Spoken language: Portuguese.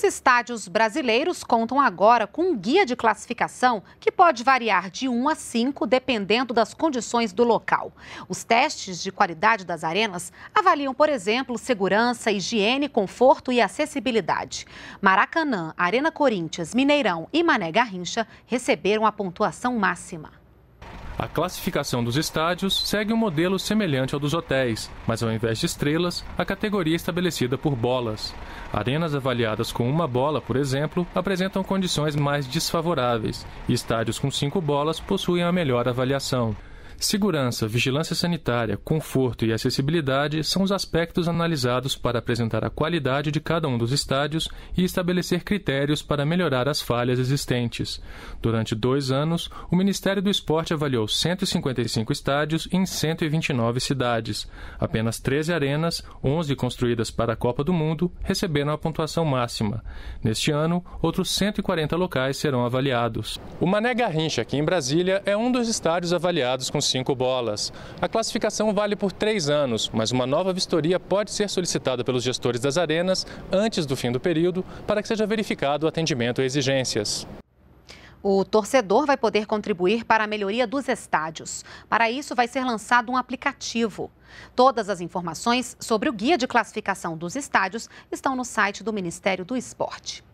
Os estádios brasileiros contam agora com um guia de classificação que pode variar de 1 a 5 dependendo das condições do local. Os testes de qualidade das arenas avaliam, por exemplo, segurança, higiene, conforto e acessibilidade. Maracanã, Arena Corinthians, Mineirão e Mané Garrincha receberam a pontuação máxima. A classificação dos estádios segue um modelo semelhante ao dos hotéis, mas ao invés de estrelas, a categoria é estabelecida por bolas. Arenas avaliadas com uma bola, por exemplo, apresentam condições mais desfavoráveis, e estádios com cinco bolas possuem a melhor avaliação. Segurança, vigilância sanitária, conforto e acessibilidade são os aspectos analisados para apresentar a qualidade de cada um dos estádios e estabelecer critérios para melhorar as falhas existentes. Durante dois anos, o Ministério do Esporte avaliou 155 estádios em 129 cidades. Apenas 13 arenas, 11 construídas para a Copa do Mundo, receberam a pontuação máxima. Neste ano, outros 140 locais serão avaliados. O Mané Garrincha, aqui em Brasília, é um dos estádios avaliados com cinco bolas. A classificação vale por três anos, mas uma nova vistoria pode ser solicitada pelos gestores das arenas antes do fim do período para que seja verificado o atendimento a exigências. O torcedor vai poder contribuir para a melhoria dos estádios. Para isso, vai ser lançado um aplicativo. Todas as informações sobre o guia de classificação dos estádios estão no site do Ministério do Esporte.